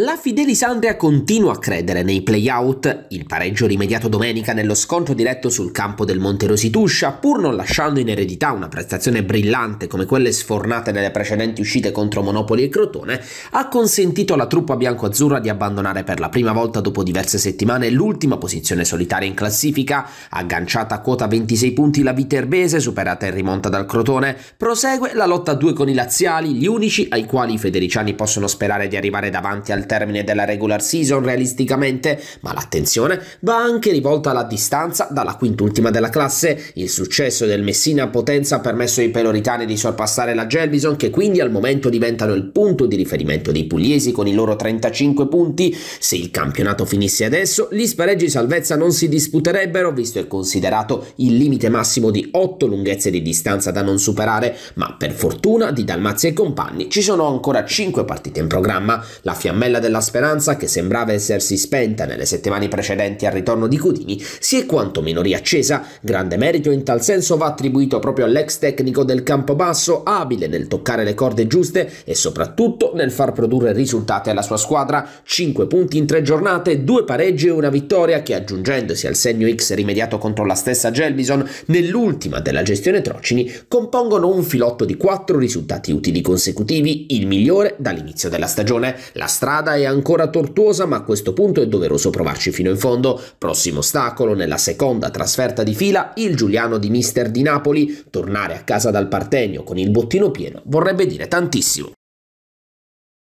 La Fidelisandria continua a credere nei playout. il pareggio rimediato domenica nello scontro diretto sul campo del Monte Tuscia, pur non lasciando in eredità una prestazione brillante come quelle sfornate nelle precedenti uscite contro Monopoli e Crotone, ha consentito alla truppa biancoazzurra di abbandonare per la prima volta dopo diverse settimane l'ultima posizione solitaria in classifica, agganciata a quota 26 punti la Viterbese, superata in rimonta dal Crotone, prosegue la lotta a due con i laziali, gli unici ai quali i federiciani possono sperare di arrivare davanti al termine della regular season realisticamente, ma l'attenzione va anche rivolta alla distanza dalla quintultima della classe. Il successo del Messina a Potenza ha permesso ai peloritani di sorpassare la Gelbison che quindi al momento diventano il punto di riferimento dei pugliesi con i loro 35 punti. Se il campionato finisse adesso, gli spareggi salvezza non si disputerebbero visto e considerato il limite massimo di 8 lunghezze di distanza da non superare, ma per fortuna di Dalmazia e compagni ci sono ancora 5 partite in programma. La fiammella candela della speranza, che sembrava essersi spenta nelle settimane precedenti al ritorno di Cudini, si è quantomeno riaccesa. Grande merito in tal senso va attribuito proprio all'ex tecnico del campo basso, abile nel toccare le corde giuste e soprattutto nel far produrre risultati alla sua squadra. 5 punti in 3 giornate, 2 pareggi e una vittoria che aggiungendosi al segno X rimediato contro la stessa Gelbison nell'ultima della gestione Trocini compongono un filotto di 4 risultati utili consecutivi, il migliore dall'inizio della stagione. La strada strada è ancora tortuosa, ma a questo punto è doveroso provarci fino in fondo. Prossimo ostacolo, nella seconda trasferta di fila, il Giuliano di Mister di Napoli. Tornare a casa dal Partenio con il bottino pieno vorrebbe dire tantissimo.